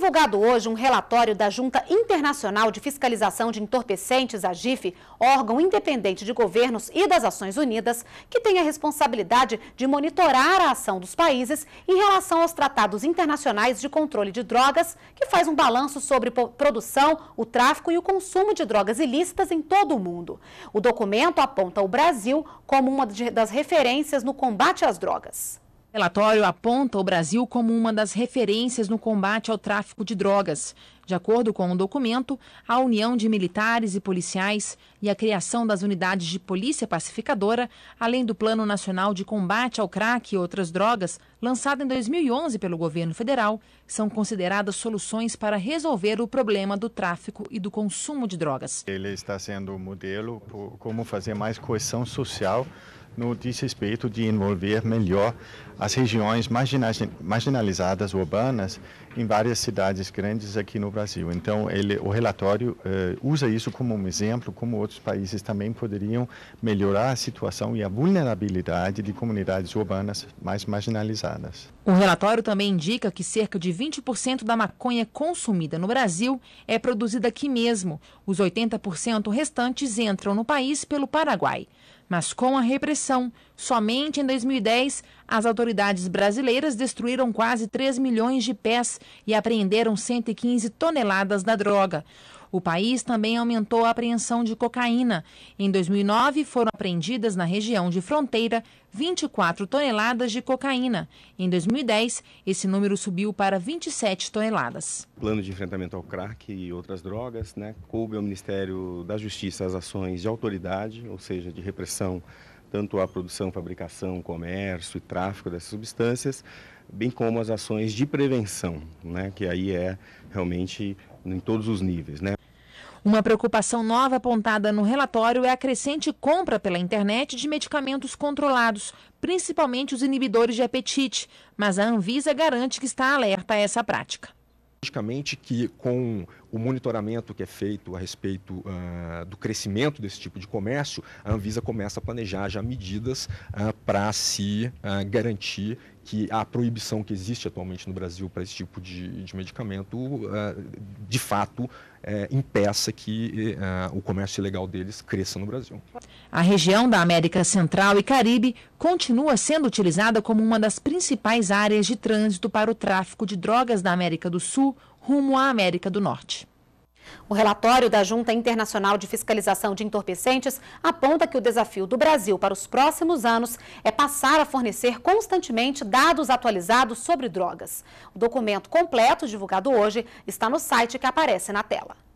divulgado hoje um relatório da Junta Internacional de Fiscalização de Entorpecentes, a GIF, órgão independente de governos e das Ações Unidas, que tem a responsabilidade de monitorar a ação dos países em relação aos tratados internacionais de controle de drogas, que faz um balanço sobre produção, o tráfico e o consumo de drogas ilícitas em todo o mundo. O documento aponta o Brasil como uma das referências no combate às drogas. Relatório aponta o Brasil como uma das referências no combate ao tráfico de drogas. De acordo com o um documento, a união de militares e policiais e a criação das unidades de polícia pacificadora, além do Plano Nacional de Combate ao Crack e outras drogas, lançado em 2011 pelo governo federal, são consideradas soluções para resolver o problema do tráfico e do consumo de drogas. Ele está sendo o um modelo como fazer mais coesão social no diz respeito de envolver melhor as regiões marginalizadas urbanas em várias cidades grandes aqui no Brasil. Então, ele, o relatório eh, usa isso como um exemplo, como outros países também poderiam melhorar a situação e a vulnerabilidade de comunidades urbanas mais marginalizadas. O relatório também indica que cerca de 20% da maconha consumida no Brasil é produzida aqui mesmo. Os 80% restantes entram no país pelo Paraguai. Mas com a repressão, somente em 2010 as autoridades brasileiras destruíram quase 3 milhões de pés e apreenderam 115 toneladas da droga. O país também aumentou a apreensão de cocaína. Em 2009, foram apreendidas na região de fronteira 24 toneladas de cocaína. Em 2010, esse número subiu para 27 toneladas. Plano de enfrentamento ao crack e outras drogas, né? Coube ao Ministério da Justiça as ações de autoridade, ou seja, de repressão tanto a produção, fabricação, comércio e tráfico dessas substâncias, bem como as ações de prevenção, né, que aí é realmente em todos os níveis. Né. Uma preocupação nova apontada no relatório é a crescente compra pela internet de medicamentos controlados, principalmente os inibidores de apetite, mas a Anvisa garante que está alerta a essa prática. Logicamente que com o monitoramento que é feito a respeito uh, do crescimento desse tipo de comércio, a Anvisa começa a planejar já medidas uh, ah, para se uh, garantir que a proibição que existe atualmente no Brasil para esse tipo de, de medicamento, de fato, é, impeça que uh, o comércio ilegal deles cresça no Brasil. A região da América Central e Caribe continua sendo utilizada como uma das principais áreas de trânsito para o tráfico de drogas da América do Sul, rumo à América do Norte. O relatório da Junta Internacional de Fiscalização de Entorpecentes aponta que o desafio do Brasil para os próximos anos é passar a fornecer constantemente dados atualizados sobre drogas. O documento completo, divulgado hoje, está no site que aparece na tela.